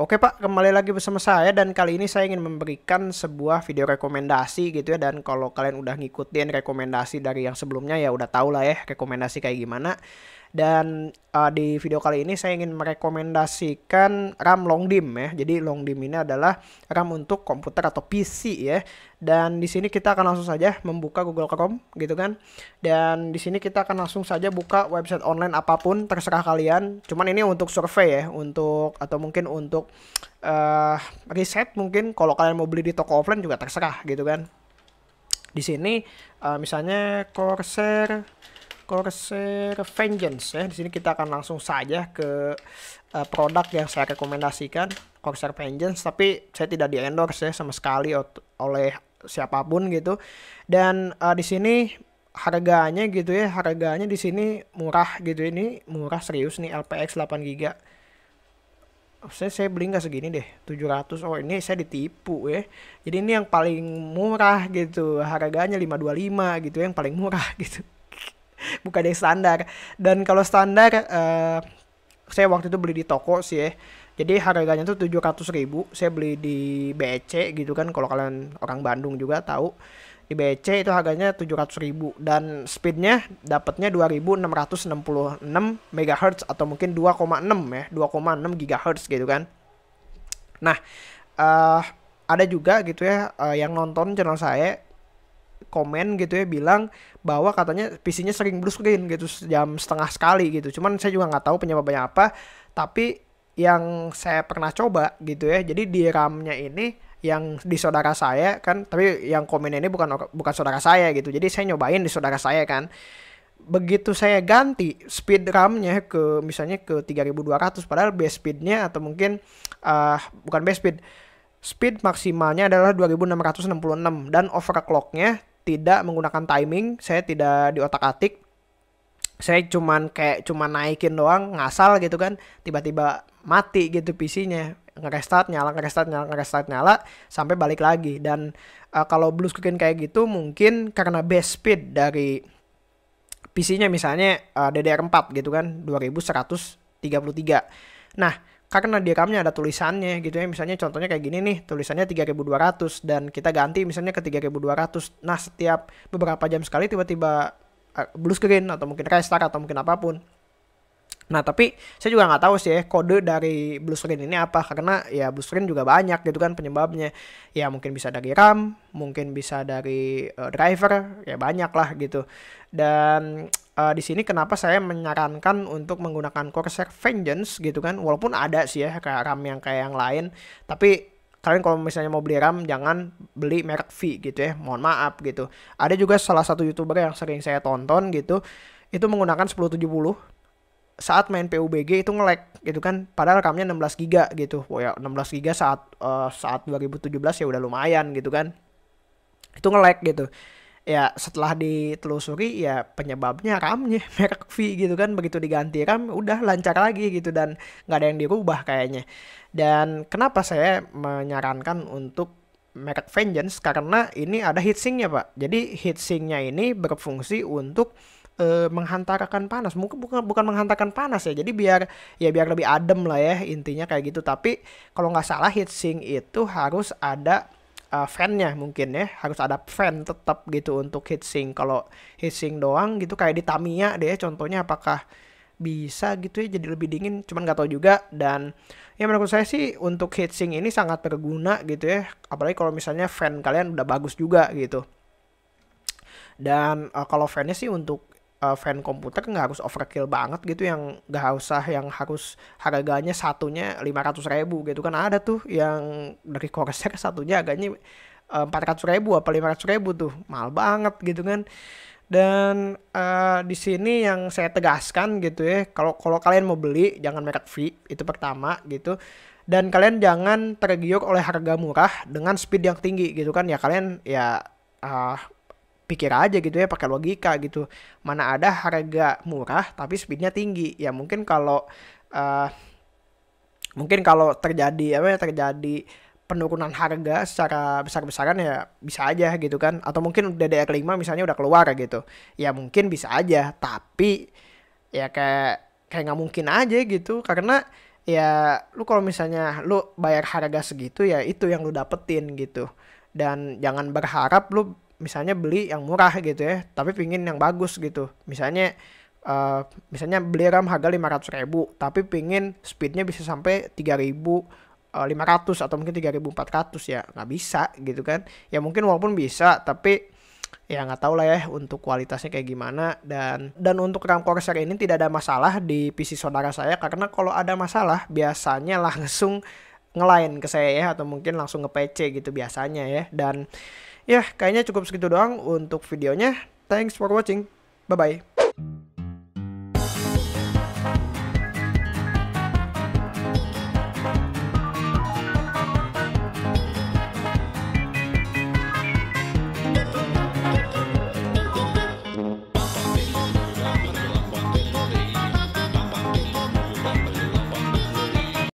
Oke Pak, kembali lagi bersama saya dan kali ini saya ingin memberikan sebuah video rekomendasi gitu ya dan kalau kalian udah ngikutin rekomendasi dari yang sebelumnya ya udah tau lah ya rekomendasi kayak gimana. Dan uh, di video kali ini saya ingin merekomendasikan RAM long dim ya. Jadi long dim ini adalah RAM untuk komputer atau PC ya. Dan di sini kita akan langsung saja membuka Google Chrome gitu kan. Dan di sini kita akan langsung saja buka website online apapun terserah kalian. Cuman ini untuk survei ya, untuk atau mungkin untuk uh, riset mungkin kalau kalian mau beli di toko offline juga terserah gitu kan. Di sini uh, misalnya Corsair Corsair Vengeance ya. Di sini kita akan langsung saja ke uh, produk yang saya rekomendasikan Corsair Vengeance tapi saya tidak di endorse ya sama sekali oleh siapapun gitu. Dan uh, di sini harganya gitu ya, harganya di sini murah gitu ini murah serius nih LPX 8 GB. Saya saya beli nggak segini deh, 700. Oh, ini saya ditipu ya. Jadi ini yang paling murah gitu, harganya 525 gitu yang paling murah gitu. bukan yang standar dan kalau standar uh, saya waktu itu beli di toko sih ya jadi harganya tuh tujuh ratus ribu saya beli di BEC gitu kan kalau kalian orang Bandung juga tahu di BC e itu harganya tujuh ratus ribu dan speednya dapatnya dua ribu enam enam ratus puluh enam megahertz atau mungkin dua koma enam ya dua koma enam gigahertz gitu kan nah uh, ada juga gitu ya uh, yang nonton channel saya komen gitu ya bilang bahwa katanya PC-nya sering blue screen gitu jam setengah sekali gitu. Cuman saya juga nggak tahu penyebabnya apa, tapi yang saya pernah coba gitu ya. Jadi di RAM-nya ini yang di saudara saya kan, tapi yang komen ini bukan bukan saudara saya gitu. Jadi saya nyobain di saudara saya kan begitu saya ganti speed RAM-nya ke misalnya ke 3200 padahal base speed-nya atau mungkin uh, bukan base speed speed maksimalnya adalah 2666 dan overclock-nya tidak menggunakan timing, saya tidak di otak atik Saya cuman kayak cuman naikin doang ngasal gitu kan, tiba-tiba mati gitu PC-nya. Ngerestart nyala, ngerestart nyala, ngerestart nyala sampai balik lagi. Dan uh, kalau BlueSkin kayak gitu mungkin karena base speed dari PC-nya misalnya uh, eh, DDR4 gitu kan, 2133. Nah, karena diagramnya ada tulisannya gitu ya misalnya contohnya kayak gini nih tulisannya 3200 dan kita ganti misalnya ke 3200 nah setiap beberapa jam sekali tiba-tiba eh, blue screen atau mungkin restart atau mungkin apapun Nah tapi saya juga nggak tahu sih ya kode dari blue screen ini apa karena ya blue screen juga banyak gitu kan penyebabnya ya mungkin bisa dari RAM mungkin bisa dari uh, driver ya banyak lah gitu dan uh, di sini kenapa saya menyarankan untuk menggunakan Corsair Vengeance gitu kan walaupun ada sih ya kayak RAM yang kayak yang lain tapi kalian kalau misalnya mau beli RAM jangan beli merek V gitu ya mohon maaf gitu ada juga salah satu youtuber yang sering saya tonton gitu itu menggunakan 1070 saat main PUBG itu ngelag gitu kan padahal RAM-nya 16 GB gitu oh ya 16 GB saat uh, saat 2017 ya udah lumayan gitu kan itu ngelag gitu ya setelah ditelusuri ya penyebabnya RAM-nya merek V gitu kan begitu diganti RAM udah lancar lagi gitu dan nggak ada yang dirubah kayaknya dan kenapa saya menyarankan untuk merek Vengeance karena ini ada heatsinknya pak jadi heatsinknya ini berfungsi untuk e, menghantarkan panas mungkin bukan bukan menghantarkan panas ya jadi biar ya biar lebih adem lah ya intinya kayak gitu tapi kalau nggak salah heatsink itu harus ada uh, eh, fannya mungkin ya harus ada fan tetap gitu untuk heatsink kalau heatsink doang gitu kayak di Tamiya deh contohnya apakah bisa gitu ya jadi lebih dingin cuman nggak tahu juga dan ya menurut saya sih untuk heatsink ini sangat berguna gitu ya apalagi kalau misalnya fan kalian udah bagus juga gitu dan uh, kalau fannya sih untuk uh, fan komputer nggak harus overkill banget gitu yang nggak usah yang harus harganya satunya 500 ribu gitu kan ada tuh yang dari Corsair satunya harganya eh, empat ratus ribu apa lima ratus ribu tuh mahal banget gitu kan dan uh, di sini yang saya tegaskan gitu ya kalau kalau kalian mau beli jangan merek V itu pertama gitu dan kalian jangan tergiur oleh harga murah dengan speed yang tinggi gitu kan ya kalian ya uh, pikir aja gitu ya pakai logika gitu mana ada harga murah tapi speednya tinggi ya mungkin kalau uh, mungkin kalau terjadi apa ya terjadi penurunan harga secara besar-besaran ya bisa aja gitu kan atau mungkin DDR5 misalnya udah keluar gitu ya mungkin bisa aja tapi ya kayak kayak nggak mungkin aja gitu karena ya lu kalau misalnya lu bayar harga segitu ya itu yang lu dapetin gitu dan jangan berharap lu misalnya beli yang murah gitu ya tapi pingin yang bagus gitu misalnya uh, misalnya beli RAM harga 500 ribu tapi pingin speednya bisa sampai 3000 500 eh, atau mungkin 3400 ya nggak bisa gitu kan ya mungkin walaupun bisa tapi ya nggak tahu lah ya untuk kualitasnya kayak gimana dan dan untuk RAM Corsair ini tidak ada masalah di PC saudara saya karena kalau ada masalah biasanya langsung ngelain ke saya ya atau mungkin langsung nge PC gitu biasanya ya dan Ya, kayaknya cukup segitu doang untuk videonya. Thanks for watching. Bye-bye.